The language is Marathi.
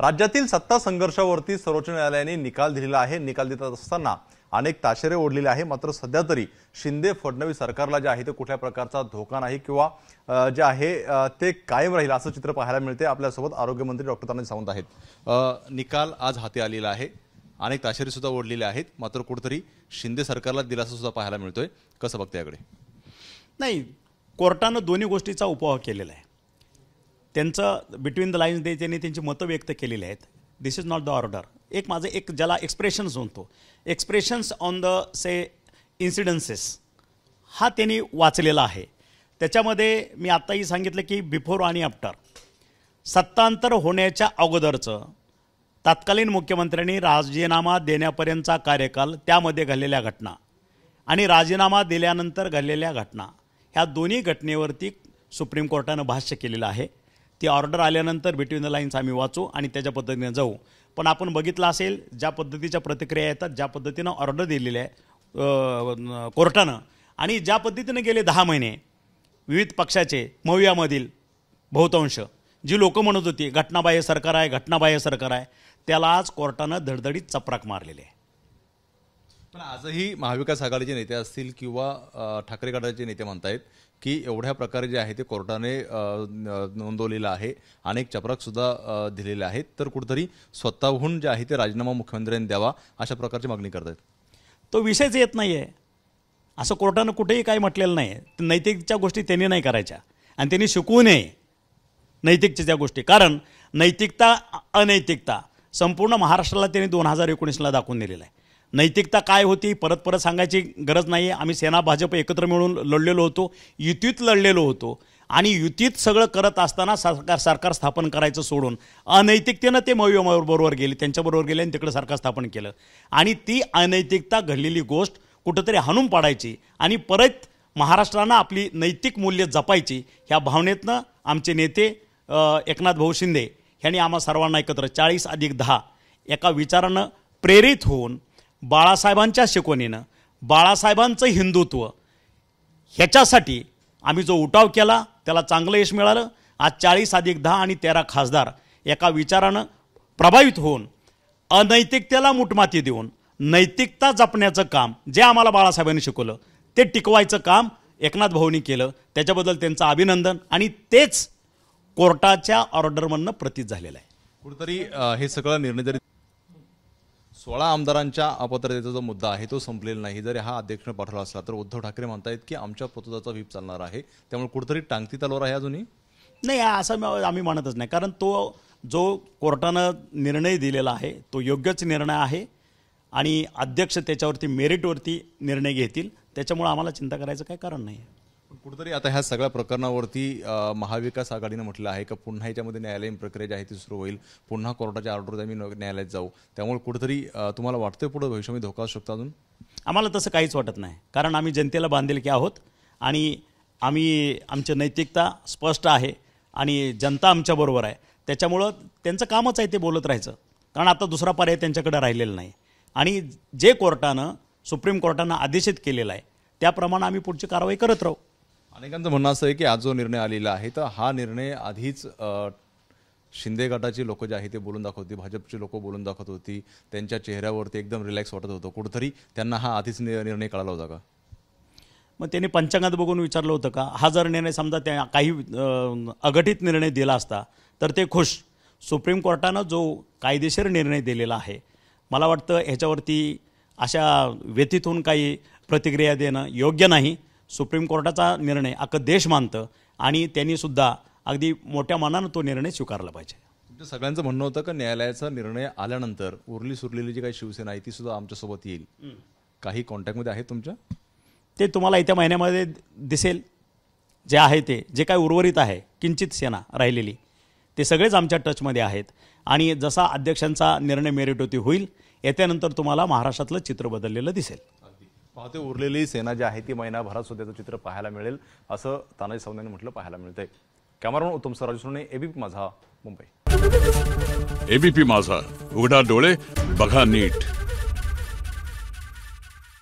राज्यातील सत्ता संघर्षावरती सर्वोच्च न्यायालयाने निकाल दिलेला आहे निकाल देत असताना अनेक ताशेरे ओढलेले आहे मात्र सध्या तरी शिंदे फडणवीस सरकारला जे आहे ते कुठल्या प्रकारचा धोका नाही किंवा जे आहे ते कायम राहील असं चित्र पाहायला मिळते आपल्यासोबत आरोग्यमंत्री डॉक्टर तानाजी सावंत आहेत निकाल आज हाती आलेला आहे अनेक ताशेरे सुद्धा ओढलेले आहेत मात्र कुठेतरी शिंदे सरकारला दिलासा सुद्धा पाहायला मिळतोय कसं बघते याकडे नाही कोर्टानं दोन्ही गोष्टीचा उपवाह केलेला आहे त्यांचं बिटवीन द लाईन्स दे त्यांनी त्यांची मतं व्यक्त केलेली आहेत this is not the order एक माझं एक ज्याला एक्सप्रेशन्स म्हणतो expressions on the say incidences हा त्यांनी वाचलेला आहे त्याच्यामध्ये मी आत्ताही सांगितलं की बिफोर आणि आफ्टर सत्तांतर होण्याच्या अगोदरचं तत्कालीन मुख्यमंत्र्यांनी राजीनामा देण्यापर्यंतचा कार्यकाल त्यामध्ये घडलेल्या घटना आणि राजीनामा दिल्यानंतर घडलेल्या घटना ह्या दोन्ही घटनेवरती सुप्रीम कोर्टानं भाष्य केलेलं आहे ती ऑर्डर आल्यानंतर बिटवीन द लाईन्स आम्ही वाचू आणि त्याच्या पद्धतीने जाऊ पण आपण बघितलं असेल ज्या पद्धतीच्या प्रतिक्रिया येतात ज्या पद्धतीनं ऑर्डर दिलेली आहे कोर्टानं आणि ज्या पद्धतीनं गेले दहा महिने विविध पक्षाचे मवयामधील बहुतांश जी लोकं म्हणत होती घटनाबाह्य सरकार आहे घटनाबाह्य सरकार आहे त्याला आज कोर्टानं धडधडीत चपराक मारलेली आहे पण आजही महाविकास आघाडीचे नेते असतील किंवा ठाकरे गटाचे नेते म्हणतायत की एवढ्या प्रकारे जे आहे ते कोर्टाने नोंदवलेलं आहे अनेक चपराकसुद्धा दिलेले आहेत तर कुठंतरी स्वतःहून जे आहे ते राजीनामा मुख्यमंत्र्यांनी द्यावा अशा प्रकारची मागणी करत तो विषयच येत नाही आहे असं कोर्टानं कुठेही काही म्हटलेलं नाही नैतिकच्या गोष्टी त्यांनी नाही करायच्या आणि त्यांनी शिकवू नये नैतिकच्या त्या गोष्टी कारण नैतिकता अनैतिकता संपूर्ण महाराष्ट्राला त्यांनी दोन हजार एकोणीसला दाखवून दिलेलं आहे नैतिकता काय होती परत परत सांगायची गरज नाही आहे आम्ही सेना भाजप एकत्र मिळून लढलेलो होतो युतीत लढलेलो होतो आणि युतीत सगळं करत असताना सरकार सरकार स्थापन करायचं सोडून अनैतिकतेनं ते बरोबर गेले त्यांच्याबरोबर गेले आणि तिकडे सरकार स्थापन केलं आणि ती अनैतिकता घडलेली गोष्ट कुठंतरी हाणून पाडायची आणि परत महाराष्ट्रानं आपली नैतिक मूल्य जपायची ह्या भावनेतनं आमचे नेते एकनाथ भाऊ शिंदे ह्यांनी आम्हा सर्वांना एकत्र चाळीस अधिक दहा एका विचारानं प्रेरित होऊन बाळासाहेबांच्या शिकवणीनं बाळासाहेबांचं हिंदुत्व ह्याच्यासाठी आम्ही जो उठाव केला त्याला चांगलं यश मिळालं आज चाळीस अधिक दहा आणि तेरा खासदार एका विचारानं प्रभावित होऊन अनैतिकतेला मुठमाती देऊन नैतिकता जपण्याचं काम जे आम्हाला बाळासाहेबांनी शिकवलं ते टिकवायचं काम एकनाथ भाऊनी केलं त्याच्याबद्दल त्यांचं अभिनंदन आणि तेच कोर्टाच्या ऑर्डरमधनं प्रतीत झालेलं आहे कुठेतरी हे सगळं निर्णय जरी सोळा आमदारांच्या अपात्रतेचा जो मुद्दा आहे तो संपलेला नाही जरी हा अध्यक्ष पाठवला असला तर उद्धव ठाकरे म्हणतायत की आमच्या पोतदाचा व्हीप चालणार आहे त्यामुळे कुठेतरी टांगती तलवार आहे अजूनही नाही असं आम्ही म्हणतच नाही कारण तो जो कोर्टानं निर्णय दिलेला आहे तो योग्यच निर्णय आहे आणि अध्यक्ष त्याच्यावरती मेरिटवरती निर्णय घेतील त्याच्यामुळे आम्हाला चिंता करायचं काही कारण नाही कुठेतरी आता ह्या सगळ्या प्रकरणावरती महाविकास आघाडीनं म्हटलं आहे का पुन्हा याच्यामध्ये न्यायालयीन प्रक्रिया जी आहे ती सुरू होईल पुन्हा कोर्टाच्या ऑर्डर आम्ही न्यायालयात जाऊ त्यामुळे कुठेतरी तुम्हाला वाटतंय पुढे मी धोका असू शकतो अजून आम्हाला तसं काहीच वाटत नाही कारण आम्ही जनतेला बांधील की आहोत आणि आम्ही आमची नैतिकता स्पष्ट आहे आणि जनता आमच्याबरोबर आहे त्याच्यामुळं त्यांचं कामच आहे ते बोलत राहायचं कारण आता दुसरा पर्याय त्यांच्याकडे राहिलेला नाही आणि जे कोर्टानं सुप्रीम कोर्टानं आदेशित केलेलं आहे त्याप्रमाणे आम्ही पुढची कारवाई करत राहू अनेकांचं म्हणणं असं आहे की आज जो निर्णय आलेला आहे तर हा निर्णय आधीच शिंदे गटाची लोक जे आहे ते बोलून दाखवत होती भाजपची लोकं बोलून दाखवत होती त्यांच्या चेहऱ्यावरती एकदम रिलॅक्स वाटत होतं कुठंतरी त्यांना हा आधीच निर्णय कळाला होता का मग त्यांनी पंचांगात बघून विचारलं होतं का हा जर निर्णय समजा त्या काही अघटित निर्णय दिला असता तर ते खुश सुप्रीम कोर्टानं जो कायदेशीर निर्णय दिलेला आहे मला वाटतं ह्याच्यावरती अशा व्यतीतून काही प्रतिक्रिया देणं योग्य नाही सुप्रीम कोर्टाचा निर्णय अख्खं देश मानतं आणि त्यांनी सुद्धा अगदी मोठ्या मनानं तो निर्णय स्वीकारला पाहिजे सगळ्यांचं म्हणणं होतं का न्यायालयाचा निर्णय आल्यानंतर उरली सुरलेली जी काही शिवसेना आहे ती सुद्धा आमच्यासोबत येईल काही कॉन्टॅक्टमध्ये आहे तुमच्या ते तुम्हाला येत्या महिन्यामध्ये दिसेल जे आहे ते जे काय उर्वरित आहे किंचित सेना राहिलेली ते सगळेच आमच्या टचमध्ये आहेत आणि जसा अध्यक्षांचा निर्णय होती होईल येत्यानंतर तुम्हाला महाराष्ट्रातलं चित्र बदललेलं दिसेल पाहते उरलेली सेना जी आहे ती महिनाभरात सुद्धा चित्र पाहायला मिळेल असं तानाजी सावंतांनी म्हटलं पाहायला मिळतंय कॅमेरा उत्तम सराज सोने एबीपी माझा मुंबई एबीपी माझा उघडा डोळे बघा नीट